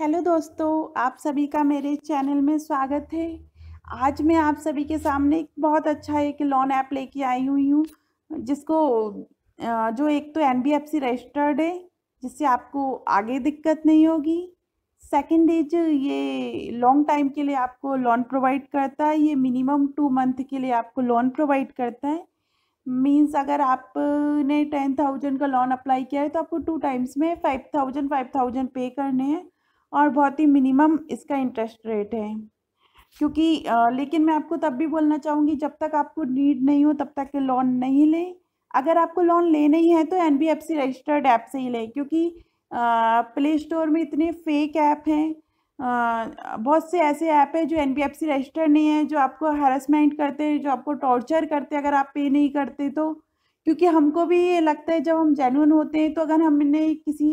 hello दोस्तों आप सभी का मेरे चैनल में स्वागत है आज मैं आप सभी के सामने एक बहुत अच्छा एक लोन ऐप लेके आई हुई हूँ जिसको जो एक तो एन रजिस्टर्ड है जिससे आपको आगे दिक्कत नहीं होगी सेकेंड इज ये लॉन्ग टाइम के लिए आपको लोन प्रोवाइड करता है ये मिनिमम टू मंथ के लिए आपको लोन प्रोवाइड करता है मीन्स अगर आपने टेन थाउजेंड का लोन अप्लाई किया है तो आपको टू टाइम्स में five thousand five thousand pay करने हैं और बहुत ही मिनिमम इसका इंटरेस्ट रेट है क्योंकि आ, लेकिन मैं आपको तब भी बोलना चाहूँगी जब तक आपको नीड नहीं हो तब तक लोन नहीं लें अगर आपको लोन लेना ही है तो एन रजिस्टर्ड ऐप से ही लें क्योंकि प्ले स्टोर में इतने फेक ऐप हैं बहुत से ऐसे ऐप हैं जो एन रजिस्टर्ड नहीं है जो आपको हरसमेंट करते हैं जो आपको टॉर्चर करते हैं अगर आप पे नहीं करते तो क्योंकि हमको भी ये लगता है जब हम जेनुअन होते हैं तो अगर हमने किसी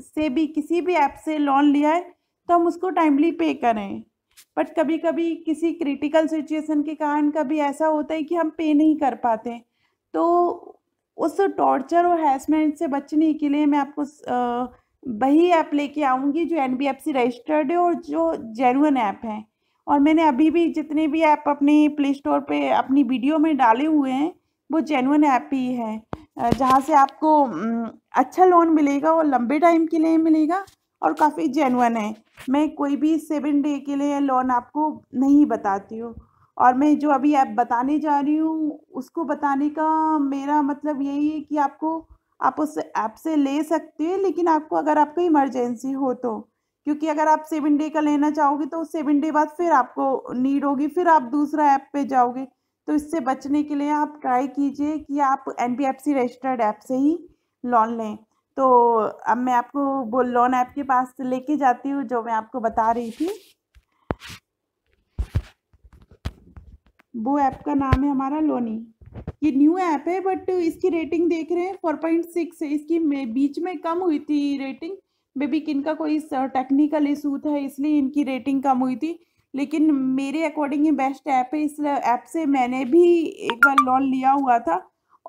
से भी किसी भी ऐप से लोन लिया है तो हम उसको टाइमली पे करें बट कभी कभी किसी क्रिटिकल सिचुएशन के कारण कभी ऐसा होता है कि हम पे नहीं कर पाते तो उस टॉर्चर और हैसमेंट से बचने के लिए मैं आपको वही ऐप लेके आऊँगी जो N B F C registered है और जो जेनुअन ऐप है और मैंने अभी भी जितने भी ऐप अपने प्ले स्टोर पर अपनी वीडियो में डाले हुए हैं वो जेनुअन ऐप ही है जहाँ से आपको अच्छा लोन मिलेगा और लंबे टाइम के लिए मिलेगा और काफ़ी जेनुअन है मैं कोई भी सेवन डे के लिए लोन आपको नहीं बताती हूँ और मैं जो अभी ऐप बताने जा रही हूँ उसको बताने का मेरा मतलब यही है कि आपको आप उस ऐप से ले सकते हैं लेकिन आपको अगर आपको इमरजेंसी हो तो क्योंकि अगर आप सेवन डे का लेना चाहोगे तो सेवन डे बाद फिर आपको नीड होगी फिर आप दूसरा ऐप पे जाओगे तो इससे बचने के लिए आप ट्राई कीजिए कि आप एन रजिस्टर्ड ऐप से ही लोन लें तो अब मैं आपको वो लोन ऐप के पास लेके जाती हूँ जो मैं आपको बता रही थी वो ऐप का नाम है हमारा लोनी ये न्यू ऐप है बट इसकी रेटिंग देख रहे हैं फोर पॉइंट सिक्स इसकी बीच में कम हुई थी रेटिंग मे बी का कोई टेक्निकल इशू था इसलिए इनकी रेटिंग कम हुई थी लेकिन मेरे अकॉर्डिंग ये बेस्ट ऐप है इस ऐप से मैंने भी एक बार लोन लिया हुआ था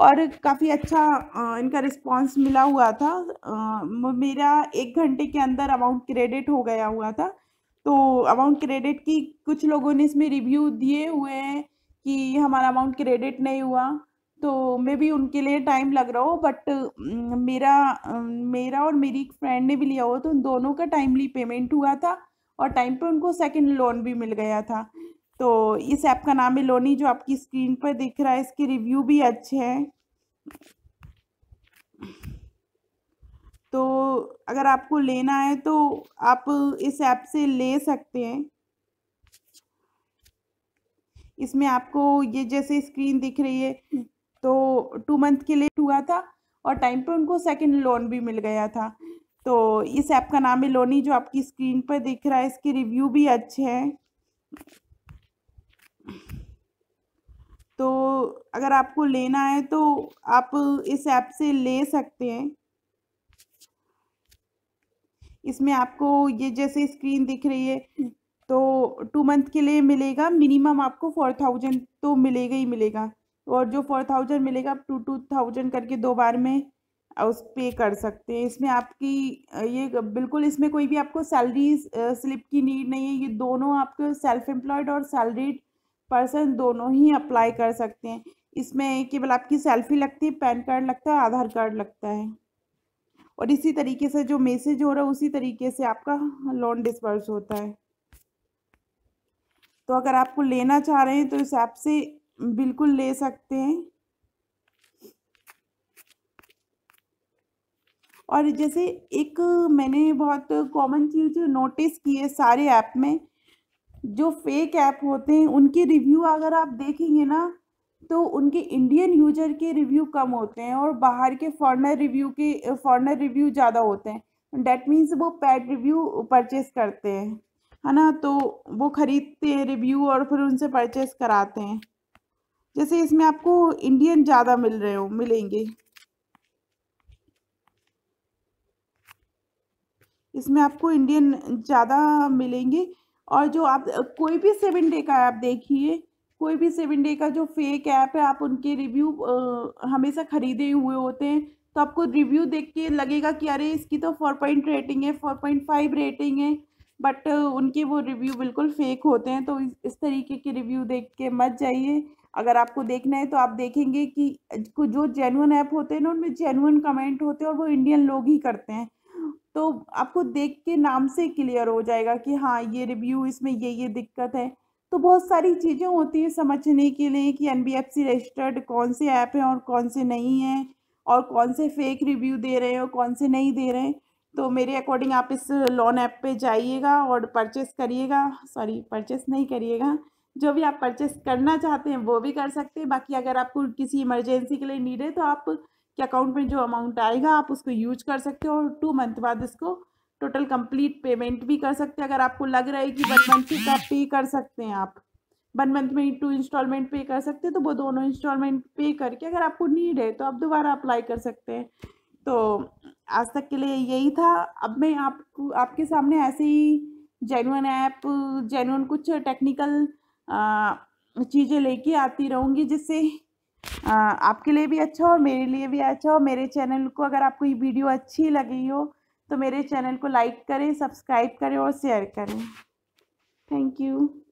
और काफ़ी अच्छा इनका रिस्पांस मिला हुआ था मेरा एक घंटे के अंदर अमाउंट क्रेडिट हो गया हुआ था तो अमाउंट क्रेडिट की कुछ लोगों ने इसमें रिव्यू दिए हुए हैं कि हमारा अमाउंट क्रेडिट नहीं हुआ तो मे भी उनके लिए टाइम लग रहा हो बट मेरा मेरा और मेरी एक फ्रेंड ने भी लिया हुआ तो उन दोनों का टाइमली पेमेंट हुआ था और टाइम पे उनको सेकंड लोन भी मिल गया था तो इस ऐप का नाम है लोनी जो आपकी स्क्रीन पर दिख रहा है इसके रिव्यू भी अच्छे हैं तो अगर आपको लेना है तो आप इस ऐप से ले सकते हैं इसमें आपको ये जैसे स्क्रीन दिख रही है तो टू मंथ के लेट हुआ था और टाइम पे उनको सेकंड लोन भी मिल गया था तो इस ऐप का नाम है लोनी जो आपकी स्क्रीन पर दिख रहा है इसके रिव्यू भी अच्छे हैं तो अगर आपको लेना है तो आप इस ऐप से ले सकते हैं इसमें आपको ये जैसे स्क्रीन दिख रही है तो टू मंथ के लिए मिलेगा मिनिमम आपको फोर थाउजेंड तो मिलेगा ही मिलेगा और जो फोर थाउजेंड मिलेगा आप टू टू थाउजेंड करके दो बार में उस पे कर सकते हैं इसमें आपकी ये बिल्कुल इसमें कोई भी आपको सैलरी स्लिप की नीड नहीं है ये दोनों आपके सेल्फ एम्प्लॉयड और सैलरीड पर्सन दोनों ही अप्लाई कर सकते हैं इसमें केवल आपकी सेल्फी लगती है पैन कार्ड लगता है आधार कार्ड लगता है और इसी तरीके से जो मैसेज हो रहा है उसी तरीके से आपका लोन डिस्पर्स होता है तो अगर आपको लेना चाह रहे हैं तो इस ऐप से बिल्कुल ले सकते हैं और जैसे एक मैंने बहुत कॉमन चीज़ नोटिस की है सारे ऐप में जो फेक ऐप होते हैं उनके रिव्यू अगर आप देखेंगे ना तो उनके इंडियन यूजर के रिव्यू कम होते हैं और बाहर के फॉरनर रिव्यू के फॉरनर रिव्यू ज़्यादा होते हैं डेट मीन्स वो पैड रिव्यू परचेस करते हैं है ना तो वो ख़रीदते हैं रिव्यू और फिर उनसे परचेस कराते हैं जैसे इसमें आपको इंडियन ज़्यादा मिल रहे हो मिलेंगे इसमें आपको इंडियन ज़्यादा मिलेंगे और जो आप कोई भी सेवन डे का ऐप देखिए कोई भी सेवन डे का जो फेक ऐप है आप उनके रिव्यू हमेशा ख़रीदे हुए होते हैं तो आपको रिव्यू देख के लगेगा कि अरे इसकी तो फोर पॉइंट रेटिंग है फोर पॉइंट फाइव रेटिंग है बट उनके वो रिव्यू बिल्कुल फेक होते हैं तो इस तरीके के रिव्यू देख के मत जाइए अगर आपको देखना है तो आप देखेंगे कि जो जेनुअन ऐप होते हैं ना उनमें जेनुअन कमेंट होते हैं और वो इंडियन लोग ही करते हैं तो आपको देख के नाम से क्लियर हो जाएगा कि हाँ ये रिव्यू इसमें ये ये दिक्कत है तो बहुत सारी चीज़ें होती हैं समझने के लिए कि एन रजिस्टर्ड कौन से ऐप हैं और कौन से नहीं हैं और कौन से फेक रिव्यू दे रहे हैं और कौन से नहीं दे रहे हैं तो मेरे अकॉर्डिंग आप इस लोन ऐप पे जाइएगा और परचेस करिएगा सॉरी परचेस नहीं करिएगा जो भी आप परचेस करना चाहते हैं वो भी कर सकते हैं बाकी अगर आपको किसी इमरजेंसी के लिए नीड है तो आप कि अकाउंट में जो अमाउंट आएगा आप उसको यूज कर सकते हो और टू मंथ बाद इसको टोटल कंप्लीट पेमेंट भी कर सकते हैं अगर आपको लग रहा है कि वन मंथ का पे कर सकते हैं आप वन मंथ में टू इंस्टॉलमेंट पे कर सकते हैं तो वो दोनों इंस्टॉलमेंट पे करके अगर आपको नीड है तो आप दोबारा अप्लाई कर सकते हैं तो आज तक के लिए यही था अब मैं आपको आपके सामने ऐसे ही जेनुअन ऐप जेनुअन कुछ टेक्निकल चीज़ें लेके आती रहूँगी जिससे आपके लिए भी अच्छा हो मेरे लिए भी अच्छा हो मेरे चैनल को अगर आपको ये वीडियो अच्छी लगी हो तो मेरे चैनल को लाइक करें सब्सक्राइब करें और शेयर करें थैंक यू